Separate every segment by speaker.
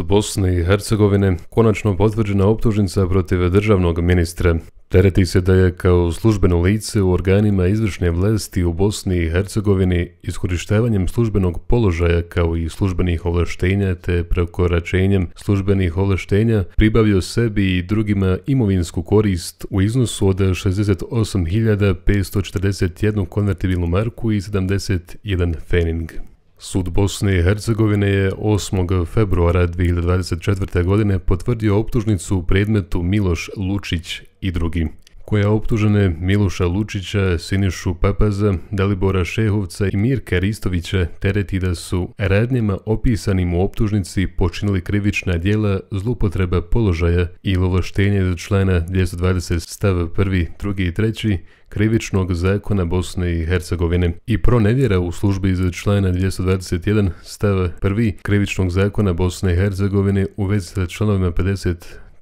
Speaker 1: od Bosne i Hercegovine konačno potvrđena optužnica protiv državnog ministra. Tereti se da je kao službeno lice u organima izvršne vlasti u Bosni i Hercegovini iskorištavanjem službenog položaja kao i službenih ovlaštenja te prekoračenjem službenih ovlaštenja pribavio sebi i drugima imovinsku korist u iznosu od 68.541 konvertibilnu marku i 71 fening. Sud Bosne i Hercegovine je 8. februara 2024. godine potvrdio optužnicu u predmetu Miloš Lučić i drugi koja optužene Miluša Lučića, Sinišu Papaza, Dalibora Šehovca i Mirka Ristovića tereti da su radnjama opisanim u optužnici počinili krivična djela zlupotreba položaja i lovoštenje za člana 220 stav 1, 2 i 3 krivičnog zakona Bosne i Hercegovine i pronevjera u službi iz člana 221 stav 1 krivičnog zakona Bosne i Hercegovine u vezi sa članovima 50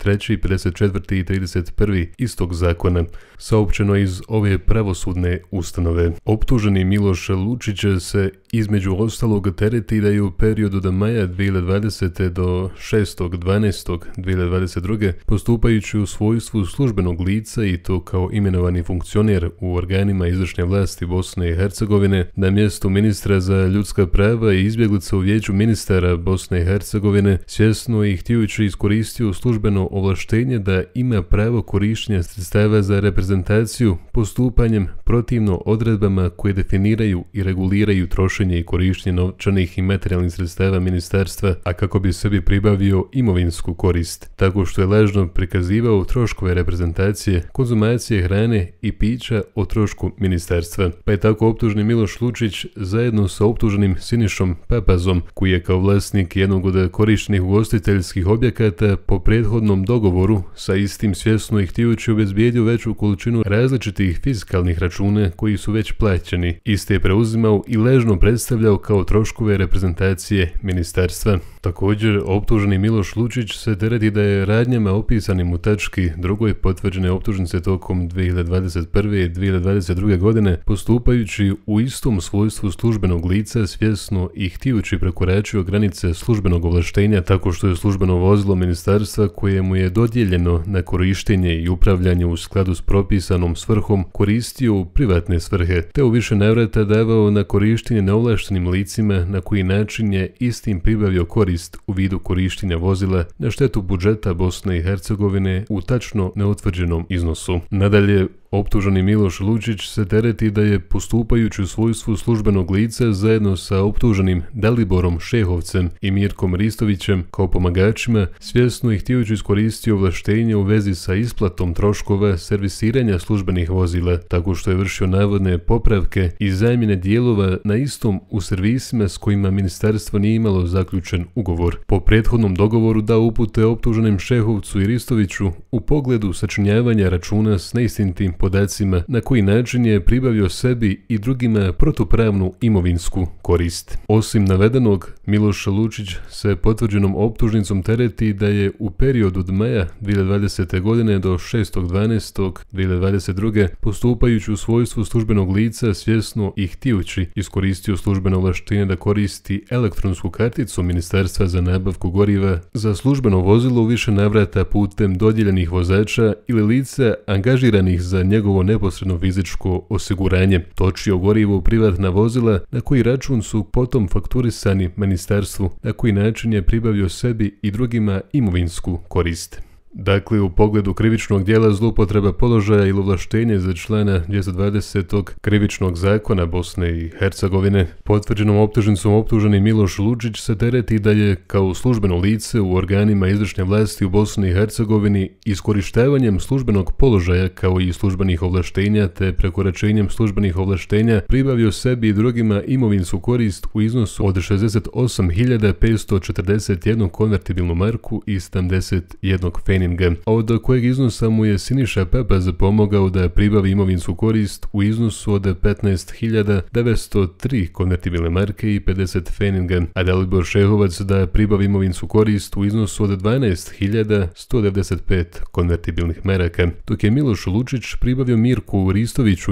Speaker 1: 53., 54. i 31. istog zakona, saopćeno iz ove pravosudne ustanove. Optuženi Miloš Lučić se između ostalog tereti da u periodu od maja 2020. do 6.12.2022. postupajući u svojstvu službenog lica i to kao imenovani funkcioner u organima izvršne vlasti Bosne i Hercegovine na mjestu ministra za ljudska prava i izbjeglica u vijeću ministara Bosne i Hercegovine svjesno i htijući iskoristio službeno ovlaštenje da ima pravo korištenja sredstava za reprezentaciju postupanjem protivno odredbama koje definiraju i reguliraju troše i korištenje novčanih i materijalnih sredstava ministarstva, a kako bi sebi pribavio imovinsku korist, tako što je lažno prikazivao troškove reprezentacije, konzumacije hrane i pića o trošku ministarstva. Pa je tako optužni Miloš Lučić zajedno sa optuženim Sinišom Papazom, koji je kao vlasnik jednog od korištenih ugostiteljskih objekata po prethodnom dogovoru sa istim svjesno i htijući obezbijedio veću količinu različitih fiskalnih računa koji su već plaćeni. Iste je preuzimao i ležno pred predstavljao kao troškove reprezentacije ministarstva. Također, optuženi Miloš Lučić se tereti da je radnjama opisanim u tački drugoj potvrđene optužnice tokom 2021. i 2022. godine postupajući u istom svojstvu službenog lica svjesno i htijući prekoračio granice službenog ovlaštenja tako što je službeno vozilo ministarstva koje mu je dodijeljeno na korištenje i upravljanje u skladu s propisanom svrhom koristio u privatne svrhe te u više navrata davao na korištenje na neovlaštenim licima na koji način je istim pribavio korist u vidu korištenja vozila na štetu budžeta Bosne i Hercegovine u tačno neutvrđenom iznosu. Nadalje, Optuženi Miloš Lučić se tereti da je postupajući u svojstvu službenog lica zajedno sa optuženim Daliborom Šehovcem i Mirkom Ristovićem kao pomagačima svjesno i htijući iskoristio ovlaštenje u vezi sa isplatom troškova servisiranja službenih vozila tako što je vršio navodne popravke i zamjene dijelova na istom u servisima s kojima ministarstvo nije imalo zaključen ugovor. Po prethodnom dogovoru da upute optuženim Šehovcu i Ristoviću u pogledu sačinjavanja računa s neistintim podacima na koji način je pribavio sebi i drugima protupravnu imovinsku korist. Osim navedenog, Miloš Lučić se potvrđenom optužnicom tereti da je u periodu od maja 2020. godine do 6.12.2022. postupajući u svojstvu službenog lica svjesno i htijući iskoristio službeno vlaštine da koristi elektronsku karticu Ministarstva za nabavku goriva za službeno vozilo u više navrata putem dodjeljenih vozača ili lica angažiranih za njih njegovo neposredno fizičko osiguranje. Točio gorivo u privatna vozila na koji račun su potom fakturisani ministarstvu, na koji način je pribavio sebi i drugima imovinsku korist. Dakle, u pogledu krivičnog dijela zloupotreba položaja ili ovlaštenja za člana 220. krivičnog zakona Bosne i Hercegovine, potvrđenom optužnicom optuženi Miloš Lučić se tereti da je kao službeno lice u organima izvršne vlasti u Bosni i Hercegovini iskorištavanjem službenog položaja kao i službenih ovlaštenja te prekoračenjem službenih ovlaštenja pribavio sebi i drugima imovinsku korist u iznosu od 68.541 konvertibilnu marku i 71 fenija a Od kojeg iznosa mu je Siniša Pepez pomogao da pribavi imovinsku korist u iznosu od 15.903 konvertibilne marke i 50 feninga, a Dalibor Šehovac da pribavi imovinsku korist u iznosu od 12.195 konvertibilnih maraka, dok je Miloš Lučić pribavio Mirku u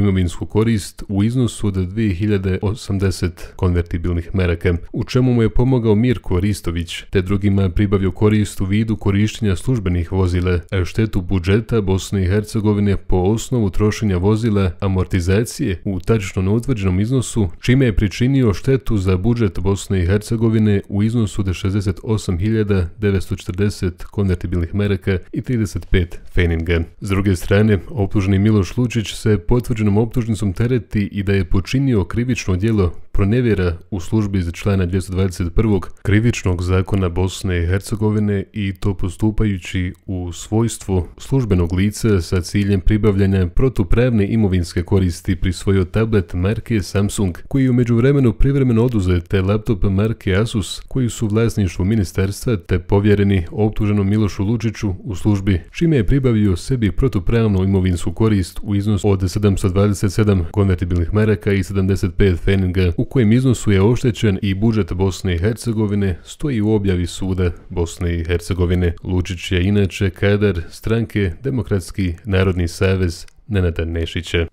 Speaker 1: imovinsku korist u iznosu od 2080 konvertibilnih maraka, u čemu mu je pomogao Mirko Ristović, te drugima pribavio korist u vidu korištenja službenih vozila vozile, e, štetu budžeta Bosne i Hercegovine po osnovu trošenja vozila amortizacije u tačno neutvrđenom iznosu, čime je pričinio štetu za budžet Bosne i Hercegovine u iznosu de 68.940 konvertibilnih mereka i 35 feninga. S druge strane, optuženi Miloš Lučić se potvrđenom optužnicom tereti i da je počinio krivično dijelo, pronevjera u službi iz člana 221. krivičnog zakona Bosne i Hercegovine i to postupajući u svojstvu službenog lica sa ciljem pribavljanja protupravne imovinske koristi pri prisvojio tablet marke Samsung koji je u međuvremenu privremeno oduzete te laptop marke Asus koji su vlasništvu ministarstva te povjereni optuženom Milošu Lučiću u službi čime je pribavio sebi protupravnu imovinsku korist u iznosu od 727 konvertibilnih maraka i 75 feninga u kojem iznosu je oštećen i budžet Bosne i Hercegovine stoji u objavi suda Bosne i Hercegovine. Lučić je inače kadar stranke Demokratski narodni savez Nenada Nešića.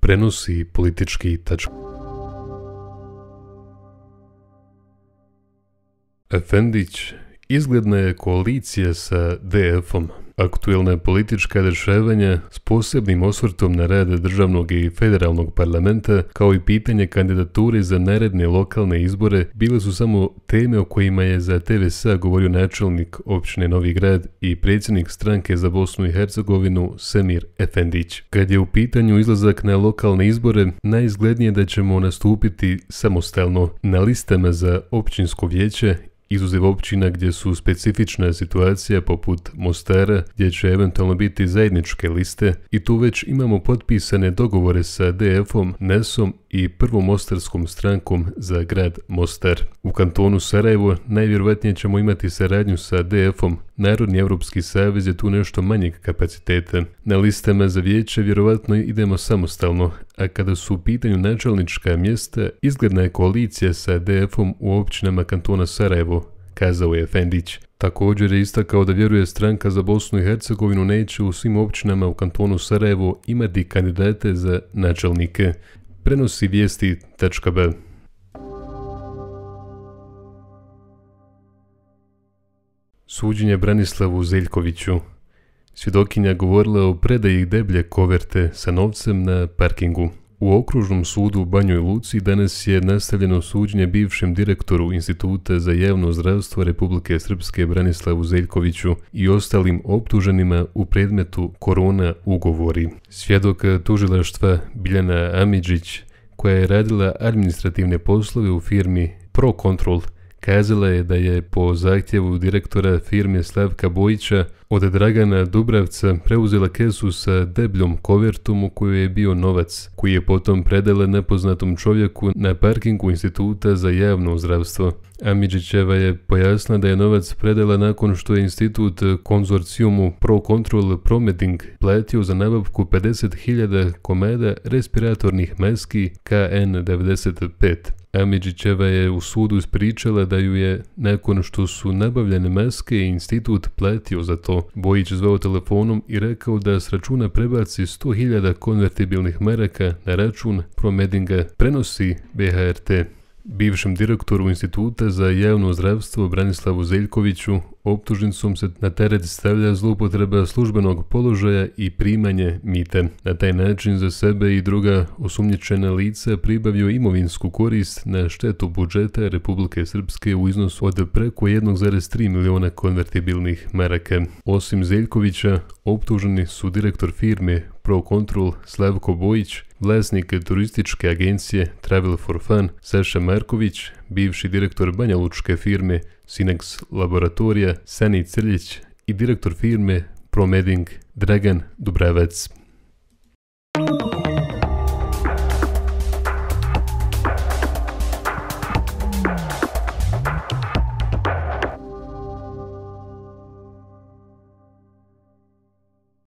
Speaker 1: Prenosi politički tačku. Efendić, izgledna je koalicija sa DF-om aktuelna politička dešavanja s posebnim osvrtom na rad državnog i federalnog parlamenta, kao i pitanje kandidature za naredne lokalne izbore, bile su samo teme o kojima je za TVSA govorio načelnik općine Novi Grad i predsjednik stranke za Bosnu i Hercegovinu Semir Efendić. Kad je u pitanju izlazak na lokalne izbore, najizglednije je da ćemo nastupiti samostalno na listama za općinsko vijeće izuzev općina gdje su specifična situacija poput Mostara gdje će eventualno biti zajedničke liste i tu već imamo potpisane dogovore sa DF-om, NES-om i prvom mostarskom strankom za grad Mostar. U kantonu Sarajevo najvjerovatnije ćemo imati saradnju sa DF-om. Narodni Evropski savez je tu nešto manjeg kapaciteta. Na listama za vijeće vjerovatno idemo samostalno, a kada su u pitanju načelnička mjesta, izgledna je koalicija sa DF-om u općinama kantona Sarajevo, kazao je Fendić. Također je istakao da vjeruje stranka za Bosnu i Hercegovinu neće u svim općinama u kantonu Sarajevo imati kandidate za načelnike prenosi vijesti.b. Suđenje Branislavu Zeljkoviću. Svjedokinja govorila o predaji deblje koverte sa novcem na parkingu. U Okružnom sudu u Banjoj Luci danas je nastavljeno suđenje bivšem direktoru Instituta za javno zdravstvo Republike Srpske Branislavu Zeljkoviću i ostalim optuženima u predmetu korona ugovori. Svjedok tužilaštva Biljana Amidžić, koja je radila administrativne poslove u firmi ProControl, kazala je da je po zahtjevu direktora firme Slavka Bojića od Dragana Dubravca preuzela kesu sa debljom kovertom u kojoj je bio novac, koji je potom predala nepoznatom čovjeku na parkingu Instituta za javno zdravstvo. Amidžićeva je pojasnila da je novac predala nakon što je institut konzorcijumu Control Prometing platio za nabavku 50.000 komada respiratornih maski KN95 emidžićeva je u sudu ispričala da ju je, nakon što su nabavljene maske, institut platio za to. Bojić zvao telefonom i rekao da s računa prebaci 100.000 konvertibilnih maraka na račun Promedinga prenosi BHRT bivšem direktoru Instituta za javno zdravstvo Branislavu Zeljkoviću optužnicom se na teret stavlja zloupotreba službenog položaja i primanje mite. Na taj način za sebe i druga osumnjičena lica pribavio imovinsku korist na štetu budžeta Republike Srpske u iznosu od preko 1,3 miliona konvertibilnih maraka. Osim Zeljkovića, optuženi su direktor firme Procontrol Slavko Bojić, Vlasnik turističke agencije Travel for Fun, Saša Marković, bivši direktor Banja Lučke firme Sinex Laboratorija, Sani Crljić i direktor firme Promeding Dragan Dubravac.